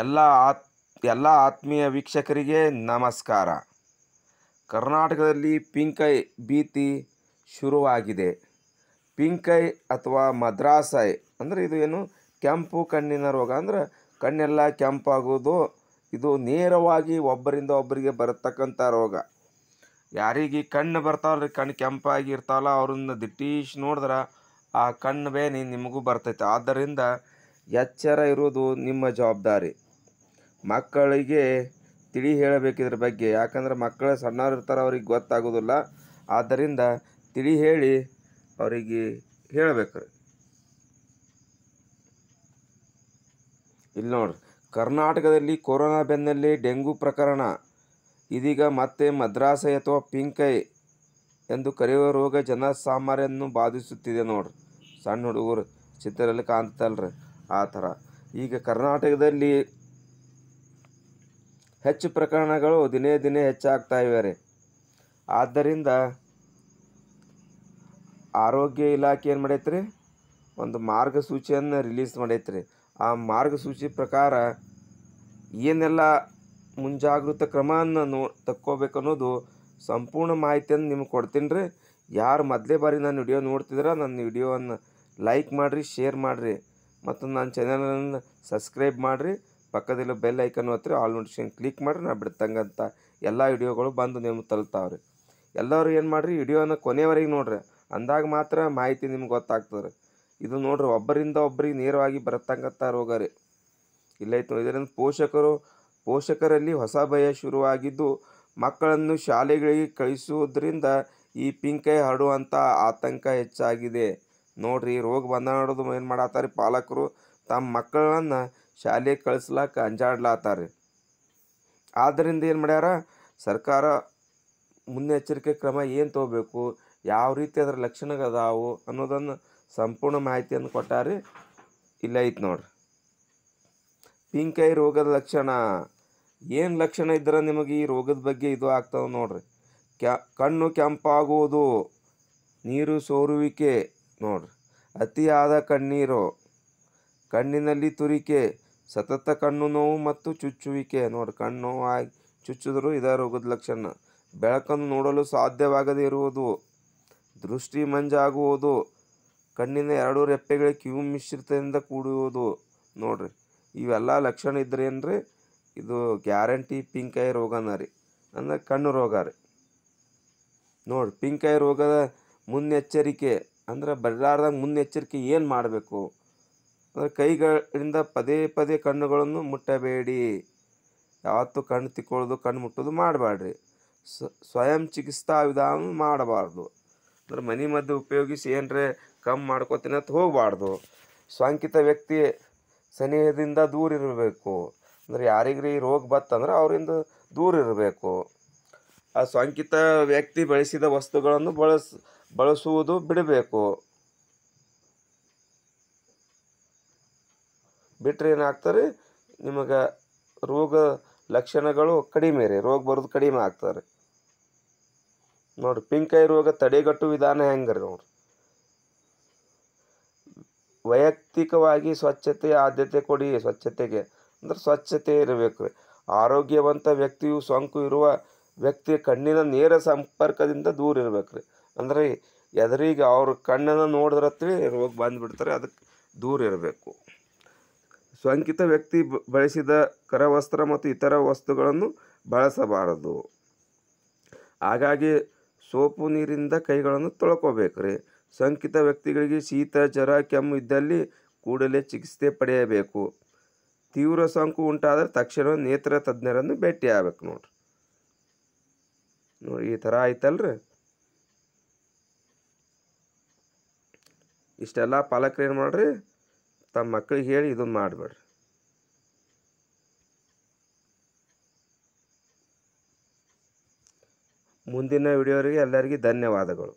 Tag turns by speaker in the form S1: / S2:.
S1: ಎಲ್ಲ ಆತ್ ಎಲ್ಲ ಆತ್ಮೀಯ ವೀಕ್ಷಕರಿಗೆ ನಮಸ್ಕಾರ ಕರ್ನಾಟಕದಲ್ಲಿ ಪಿಂಕೈ ಭೀತಿ ಶುರುವಾಗಿದೆ ಪಿಂಕೈ ಅಥವಾ ಮದ್ರಾಸೈ ಅಂದರೆ ಇದು ಏನು ಕೆಂಪು ಕಣ್ಣಿನ ರೋಗ ಅಂದರೆ ಕಣ್ಣೆಲ್ಲ ಕೆಂಪಾಗೋದು ಇದು ನೇರವಾಗಿ ಒಬ್ಬರಿಂದ ಒಬ್ಬರಿಗೆ ಬರತಕ್ಕಂಥ ರೋಗ ಯಾರಿಗೆ ಕಣ್ಣು ಬರ್ತಾವಲ್ಲ ಕಣ್ಣು ಕೆಂಪಾಗಿ ಇರ್ತಾವಲ್ಲ ಅವ್ರನ್ನ ದಿಟ್ಟೀಶ್ ನೋಡಿದ್ರೆ ಆ ಕಣ್ಣು ಬೇನೆ ನಿಮಗೂ ಬರ್ತೈತೆ ಆದ್ದರಿಂದ ಎಚ್ಚರ ಇರೋದು ನಿಮ್ಮ ಜವಾಬ್ದಾರಿ ಮಕ್ಕಳಿಗೆ ತಿಳಿ ಹೇಳಬೇಕಿದ್ರ ಬಗ್ಗೆ ಯಾಕಂದ್ರೆ ಮಕ್ಕಳು ಸಣ್ಣವ್ರು ಇರ್ತಾರೆ ಅವ್ರಿಗೆ ಗೊತ್ತಾಗೋದಿಲ್ಲ ಆದ್ದರಿಂದ ತಿಳಿ ಹೇಳಿ ಅವರಿಗೆ ಹೇಳಬೇಕು ಇಲ್ಲಿ ನೋಡ್ರಿ ಕರ್ನಾಟಕದಲ್ಲಿ ಕೊರೋನಾ ಬೆನ್ನಲ್ಲಿ ಡೆಂಗು ಪ್ರಕರಣ ಇದೀಗ ಮತ್ತೆ ಮದ್ರಾಸೈ ಅಥವಾ ಪಿಂಕೈ ಎಂದು ಕರೆಯುವ ರೋಗ ಜನಸಾಮಾನ್ಯನ್ನು ಬಾಧಿಸುತ್ತಿದೆ ನೋಡ್ರಿ ಸಣ್ಣ ಹುಡುಗರು ಚಿತ್ರದಲ್ಲಿ ಕಾಣ್ತಲ್ರಿ ಆ ಥರ ಈಗ ಕರ್ನಾಟಕದಲ್ಲಿ ಹೆಚ್ಚು ಪ್ರಕರಣಗಳು ದಿನೇ ದಿನೇ ಹೆಚ್ಚಾಗ್ತಾ ಇವೆ ಆದ್ದರಿಂದ ಆರೋಗ್ಯ ಇಲಾಖೆ ಏನು ರೀ ಒಂದು ಮಾರ್ಗಸೂಚಿಯನ್ನು ರಿಲೀಸ್ ರೀ ಆ ಮಾರ್ಗಸೂಚಿ ಪ್ರಕಾರ ಏನೆಲ್ಲ ಮುಂಜಾಗೃತ ಕ್ರಮವನ್ನು ನೋ ತಕ್ಕೋಬೇಕು ಅನ್ನೋದು ಸಂಪೂರ್ಣ ಮಾಹಿತಿಯನ್ನು ನಿಮ್ಗೆ ಕೊಡ್ತೀನಿ ರೀ ಯಾರು ಮೊದಲೇ ಬಾರಿ ನಾನು ವಿಡಿಯೋ ನೋಡ್ತಿದ್ರ ನನ್ನ ವಿಡಿಯೋವನ್ನು ಲೈಕ್ ಮಾಡಿರಿ ಶೇರ್ ಮಾಡಿರಿ ಮತ್ತು ನನ್ನ ಚಾನಲನ್ನು ಸಬ್ಸ್ಕ್ರೈಬ್ ಮಾಡಿರಿ ಪಕ್ಕದಲ್ಲಿ ಬೆಲ್ ಐಕನ್ ಹತ್ತಿರ ಆಲ್ ನೋಟಿಫಿಕೇಷನ್ ಕ್ಲಿಕ್ ಮಾಡಿರಿ ನಾ ಬಿಡ್ತಂಗಂತ ಎಲ್ಲ ವಿಡಿಯೋಗಳು ಬಂದು ನಿಮ್ಗೆ ತಲುಪ್ತಾವ್ರಿ ಎಲ್ಲರೂ ಏನು ಮಾಡಿರಿ ವಿಡಿಯೋನ ಕೊನೆಯವರೆಗೆ ನೋಡ್ರಿ ಅಂದಾಗ ಮಾತ್ರ ಮಾಹಿತಿ ನಿಮ್ಗೆ ಗೊತ್ತಾಗ್ತದೆ ಇದು ನೋಡ್ರಿ ಒಬ್ಬರಿಂದ ಒಬ್ಬರಿಗೆ ನೇರವಾಗಿ ಬರತಕ್ಕಂಥ ರೋಗ ರೀ ಇಲ್ಲೈತು ಇದರಿಂದ ಪೋಷಕರು ಪೋಷಕರಲ್ಲಿ ಹೊಸ ಭಯ ಶುರುವಾಗಿದ್ದು ಮಕ್ಕಳನ್ನು ಶಾಲೆಗಳಿಗೆ ಕಳಿಸುವುದರಿಂದ ಈ ಪಿಂಕೈ ಹರಡುವಂಥ ಆತಂಕ ಹೆಚ್ಚಾಗಿದೆ ನೋಡ್ರಿ ರೋಗ ನೋಡೋದು ಏನು ಮಾಡತ್ತಾರೆ ಪಾಲಕರು ತಮ್ಮ ಮಕ್ಕಳನ್ನು ಶಾಲೆಗೆ ಕಳಿಸ್ಲಾಕ ಅಂಜಾಡ್ಲಾತಾರೆ ಆದ್ದರಿಂದ ಏನು ಮಾಡ್ಯಾರ ಸರ್ಕಾರ ಮುನ್ನೆಚ್ಚರಿಕೆ ಕ್ರಮ ಏನು ತೊಗೋಬೇಕು ಯಾವ ರೀತಿ ಅದರ ಲಕ್ಷಣಗಳದಾವು ಅನ್ನೋದನ್ನು ಸಂಪೂರ್ಣ ಮಾಹಿತಿಯನ್ನು ಕೊಟ್ಟಾರೆ ಇಲ್ಲ ಐತೆ ನೋಡ್ರಿ ಪಿಂಕೈ ರೋಗದ ಲಕ್ಷಣ ಏನು ಲಕ್ಷಣ ಇದ್ದರೆ ನಿಮಗೆ ಈ ರೋಗದ ಬಗ್ಗೆ ಇದು ಆಗ್ತವೆ ನೋಡ್ರಿ ಕ್ಯಾ ಕಣ್ಣು ಕೆಂಪಾಗುವುದು ನೀರು ಸೋರುವಿಕೆ ನೋಡ್ರಿ ಅತಿಯಾದ ಕಣ್ಣೀರು ಕಣ್ಣಿನಲ್ಲಿ ತುರಿಕೆ ಸತತ ಕಣ್ಣು ನೋವು ಮತ್ತು ಚುಚ್ಚುವಿಕೆ ನೋಡಿ ಕಣ್ಣು ನೋವು ಆಗಿ ಚುಚ್ಚಿದ್ರು ಇದೇ ರೋಗದ ಲಕ್ಷಣ ಬೆಳಕನ್ನು ನೋಡಲು ಸಾಧ್ಯವಾಗದೇ ಇರುವುದು ದೃಷ್ಟಿ ಮಂಜಾಗುವುದು ಕಣ್ಣಿನ ಎರಡು ರೆಪ್ಪೆಗಳ ಕಿವು ಮಿಶ್ರಿತದಿಂದ ಕೂಡುವುದು ನೋಡ್ರಿ ಇವೆಲ್ಲ ಲಕ್ಷಣ ಏನ್ರಿ ಇದು ಗ್ಯಾರಂಟಿ ಪಿಂಕ್ ಐ ರೋಗನ ರೀ ಅಂದರೆ ಕಣ್ಣು ರೋಗ ರೀ ನೋಡಿ ಪಿಂಕ್ ಐ ರೋಗದ ಮುನ್ನೆಚ್ಚರಿಕೆ ಅಂದ್ರೆ ಬರಲಾರ್ದಾಗ ಮುನ್ನೆಚ್ಚರಿಕೆ ಏನು ಮಾಡಬೇಕು ಕೈಗಳಿಂದ ಪದೇ ಪದೇ ಕಣ್ಣುಗಳನ್ನು ಮುಟ್ಟಬೇಡಿ ಯಾವತ್ತೂ ಕಣ್ಣು ತಿಕ್ಕೊಳ್ಳೋದು ಕಣ್ಣು ಮುಟ್ಟೋದು ಮಾಡಬೇಡ್ರಿ ಸ್ವಯಂ ಚಿಕಿತ್ಸಾ ವಿಧಾನ ಮಾಡಬಾರ್ದು ಅಂದ್ರೆ ಮನೆ ಮದ್ದು ಉಪಯೋಗಿಸಿ ಏನರೇ ಕಮ್ಮಿ ಮಾಡ್ಕೋತೀನಿ ಅಂತ ಹೋಗಬಾರ್ದು ಸೋಂಕಿತ ವ್ಯಕ್ತಿ ಸನಿಹದಿಂದ ದೂರ ಇರಬೇಕು ಅಂದರೆ ಯಾರಿಗ್ರಿ ರೋಗ ಬತ್ತಂದ್ರೆ ಅವರಿಂದ ದೂರ ಇರಬೇಕು ಆ ಸೋಂಕಿತ ವ್ಯಕ್ತಿ ಬಳಸಿದ ವಸ್ತುಗಳನ್ನು ಬಳಸ್ ಬಳಸುವುದು ಬಿಡಬೇಕು ಬಿಟ್ಟರೆ ಏನಾಗ್ತಾರೆ ನಿಮಗೆ ರೋಗ ಲಕ್ಷಣಗಳು ಕಡಿಮೆ ರೀ ರೋಗ ಬರೋದು ಕಡಿಮೆ ಆಗ್ತಾರೆ ನೋಡಿರಿ ಪಿಂಕಾಯಿ ರೋಗ ತಡೆಗಟ್ಟು ವಿಧಾನ ಹೆಂಗೆ ರೀ ನೋಡ್ರಿ ವೈಯಕ್ತಿಕವಾಗಿ ಸ್ವಚ್ಛತೆ ಆದ್ಯತೆ ಕೊಡಿ ಸ್ವಚ್ಛತೆಗೆ ಅಂದ್ರೆ ಸ್ವಚ್ಛತೆ ಇರಬೇಕು ರೀ ಆರೋಗ್ಯವಂತ ವ್ಯಕ್ತಿಯು ಸೋಂಕು ಇರುವ ವ್ಯಕ್ತಿಯ ಕಣ್ಣಿನ ನೇರ ಸಂಪರ್ಕದಿಂದ ದೂರ ಇರಬೇಕು ರೀ ಅಂದರೆ ಎದುರಿಗೆ ಅವ್ರ ಕಣ್ಣನ್ನು ನೋಡಿದ್ರತ್ರಿ ರೋಗ ಬಂದುಬಿಡ್ತಾರೆ ಅದಕ್ಕೆ ದೂರ ಇರಬೇಕು ಸೋಂಕಿತ ವ್ಯಕ್ತಿ ಬಳಸಿದ ಕರವಸ್ತ್ರ ಮತ್ತು ಇತರ ವಸ್ತುಗಳನ್ನು ಬಳಸಬಾರದು ಹಾಗಾಗಿ ಸೋಪು ನೀರಿಂದ ಕೈಗಳನ್ನು ರೀ ಸೋಂಕಿತ ವ್ಯಕ್ತಿಗಳಿಗೆ ಶೀತ ಜ್ವರ ಕೆಮ್ಮು ಇದ್ದಲ್ಲಿ ಕೂಡಲೇ ಚಿಕಿತ್ಸೆ ಪಡೆಯಬೇಕು ತೀವ್ರ ಸೋಂಕು ಉಂಟಾದರೆ ತಕ್ಷಣ ನೇತ್ರ ತಜ್ಞರನ್ನು ಭೇಟಿ ಆಗ್ಬೇಕು ನೋಡ್ರಿ ನೋಡಿ ಈ ಥರ ಆಯ್ತಲ್ರಿ ಇಷ್ಟೆಲ್ಲ ಪಾಲಕರು ಏನು ಮಾಡ್ರಿ ತಮ್ಮ ಮಕ್ಕಳಿಗೆ ಹೇಳಿ ಇದನ್ನು ಮಾಡಬೇಡ್ರಿ ಮುಂದಿನ ವಿಡಿಯೋರಿಗೆ ಎಲ್ಲರಿಗೂ ಧನ್ಯವಾದಗಳು